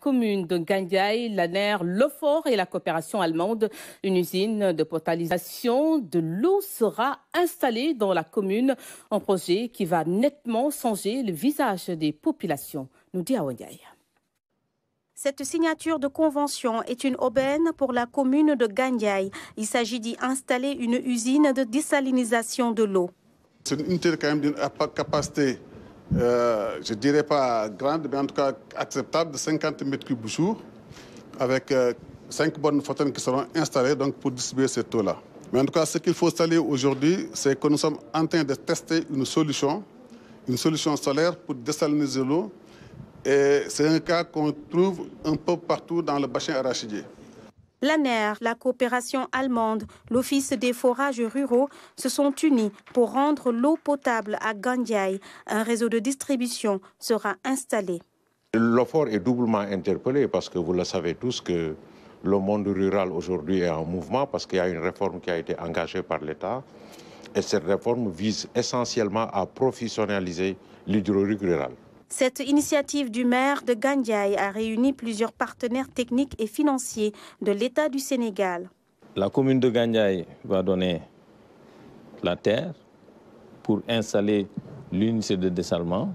commune de Gandiaï, la NER, et la coopération allemande. Une usine de potalisation de l'eau sera installée dans la commune, un projet qui va nettement changer le visage des populations, nous dit Awanyai. Cette signature de convention est une aubaine pour la commune de Gangaï. Il s'agit d'y installer une usine de désalinisation de l'eau. C'est une capacité euh, je ne dirais pas grande, mais en tout cas acceptable, de 50 mètres cubes jour, avec euh, cinq bonnes fontaines qui seront installées donc, pour distribuer cette eau-là. Mais en tout cas, ce qu'il faut saluer aujourd'hui, c'est que nous sommes en train de tester une solution, une solution solaire pour désaliniser l'eau. Et c'est un cas qu'on trouve un peu partout dans le bassin arachidier. L'ANER, la coopération allemande, l'Office des forages ruraux se sont unis pour rendre l'eau potable à Gandiaï. Un réseau de distribution sera installé. L'offre est doublement interpellé parce que vous le savez tous que le monde rural aujourd'hui est en mouvement parce qu'il y a une réforme qui a été engagée par l'État. Et cette réforme vise essentiellement à professionnaliser lhydro rurale. Cette initiative du maire de Gandiaï a réuni plusieurs partenaires techniques et financiers de l'État du Sénégal. La commune de Gandiaï va donner la terre pour installer l'unité de dessalement.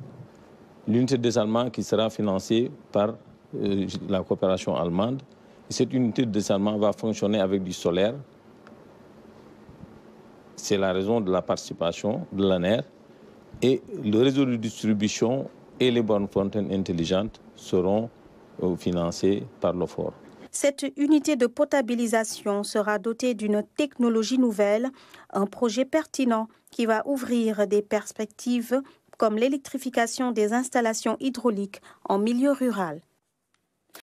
L'unité de dessalement qui sera financée par euh, la coopération allemande. cette unité de dessalement va fonctionner avec du solaire. C'est la raison de la participation de l'ANER. Et le réseau de distribution et les bonnes fontaines intelligentes seront euh, financées par l'OFOR. Cette unité de potabilisation sera dotée d'une technologie nouvelle, un projet pertinent qui va ouvrir des perspectives comme l'électrification des installations hydrauliques en milieu rural.